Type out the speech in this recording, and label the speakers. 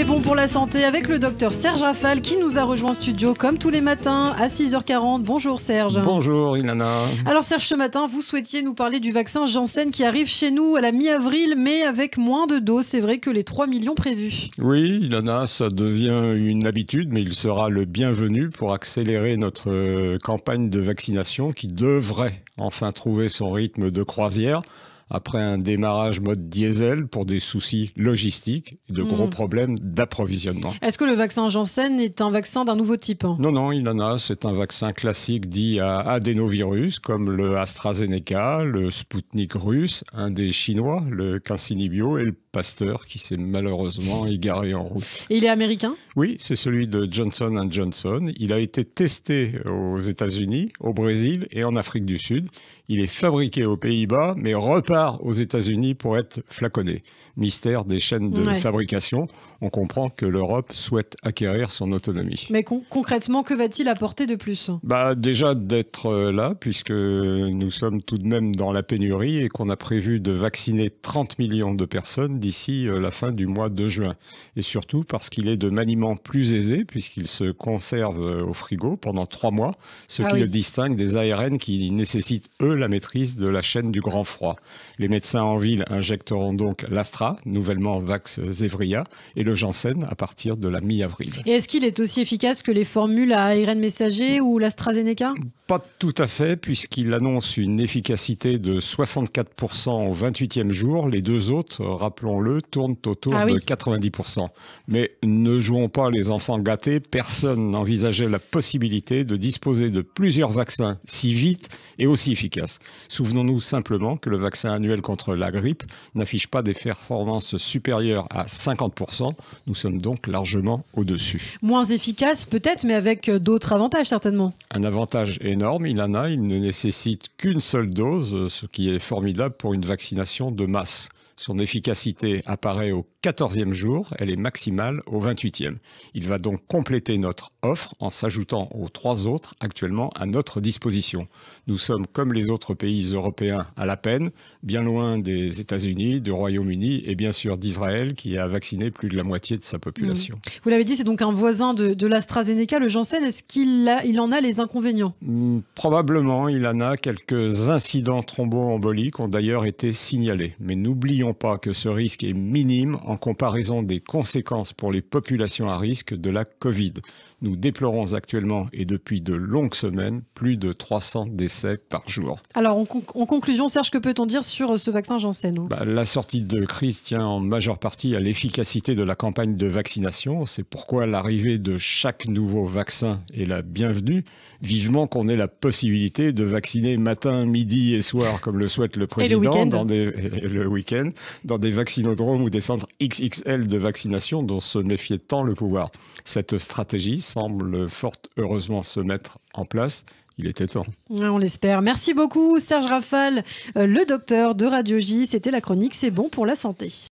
Speaker 1: C'est bon pour la santé avec le docteur Serge Raffal qui nous a rejoint en studio comme tous les matins à 6h40. Bonjour Serge.
Speaker 2: Bonjour Ilana.
Speaker 1: Alors Serge, ce matin, vous souhaitiez nous parler du vaccin Janssen qui arrive chez nous à la mi-avril mais avec moins de doses. C'est vrai que les 3 millions prévus.
Speaker 2: Oui Ilana, ça devient une habitude mais il sera le bienvenu pour accélérer notre euh, campagne de vaccination qui devrait enfin trouver son rythme de croisière après un démarrage mode diesel pour des soucis logistiques et de gros hmm. problèmes d'approvisionnement.
Speaker 1: Est-ce que le vaccin Janssen est un vaccin d'un nouveau
Speaker 2: type hein Non, non, il en a. C'est un vaccin classique dit à adénovirus, comme le AstraZeneca, le Sputnik russe, un des Chinois, le Cansinibio et le Pasteur, qui s'est malheureusement égaré en route.
Speaker 1: Et il est américain
Speaker 2: Oui, c'est celui de Johnson Johnson. Il a été testé aux États-Unis, au Brésil et en Afrique du Sud. Il est fabriqué aux Pays-Bas, mais repart aux États-Unis pour être flaconné. Mystère des chaînes de fabrication. On comprend que l'Europe souhaite acquérir son autonomie.
Speaker 1: Mais concrètement, que va-t-il apporter de plus
Speaker 2: bah, Déjà d'être euh, là, puisque nous sommes tout de même dans la pénurie et qu'on a prévu de vacciner 30 millions de personnes d'ici euh, la fin du mois de juin. Et surtout parce qu'il est de maniement plus aisé, puisqu'il se conserve euh, au frigo pendant trois mois, ce ah qui le distingue des ARN qui nécessitent, eux, la maîtrise de la chaîne du grand froid. Les médecins en ville injecteront donc l'Astra, nouvellement Vax Zevria, et le Janssen à partir de la mi-avril.
Speaker 1: Et est-ce qu'il est aussi efficace que les formules à ARN messager ou l'AstraZeneca
Speaker 2: Pas tout à fait, puisqu'il annonce une efficacité de 64% au 28e jour. Les deux autres, rappelons-le, tournent autour ah de 90%. Mais ne jouons pas les enfants gâtés, personne n'envisageait la possibilité de disposer de plusieurs vaccins si vite et aussi efficaces. Souvenons-nous simplement que le vaccin annuel contre la grippe n'affiche pas des performances supérieures à 50%. Nous sommes donc largement au-dessus.
Speaker 1: Moins efficace peut-être, mais avec euh, d'autres avantages certainement.
Speaker 2: Un avantage énorme, il en a. Il ne nécessite qu'une seule dose, euh, ce qui est formidable pour une vaccination de masse. Son efficacité apparaît au 14e jour, elle est maximale au 28e. Il va donc compléter notre offre en s'ajoutant aux trois autres actuellement à notre disposition. Nous sommes, comme les autres pays européens, à la peine, bien loin des États-Unis, du Royaume-Uni et bien sûr d'Israël qui a vacciné plus de la moitié de sa population. Mmh.
Speaker 1: Vous l'avez dit, c'est donc un voisin de, l'AstraZeneca, le Janssen. Est-ce qu'il en a les inconvénients
Speaker 2: mmh, Probablement, il en a. Quelques incidents thromboemboliques ont d'ailleurs été signalés. Mais n'oublions pas que ce risque est minime en comparaison des conséquences pour les populations à risque de la Covid. Nous déplorons actuellement et depuis de longues semaines plus de 300 décès par jour.
Speaker 1: Alors en, conclusion, Serge, que peut-on dire sur euh, ce vaccin Janssen
Speaker 2: bah, La sortie de crise tient en majeure partie à l'efficacité de la campagne de vaccination. C'est pourquoi l'arrivée de chaque nouveau vaccin est la bienvenue. Vivement qu'on ait la possibilité de vacciner matin, midi et soir, comme le souhaite le président, le week-end, dans des vaccinodromes ou des centres XXL de vaccination dont se méfiait tant le pouvoir. Cette stratégie semble fort heureusement se mettre en place. Il était temps.
Speaker 1: On l'espère. Merci beaucoup Serge Rafal, euh, le docteur de Radio-J. C'était la chronique C'est bon pour la santé.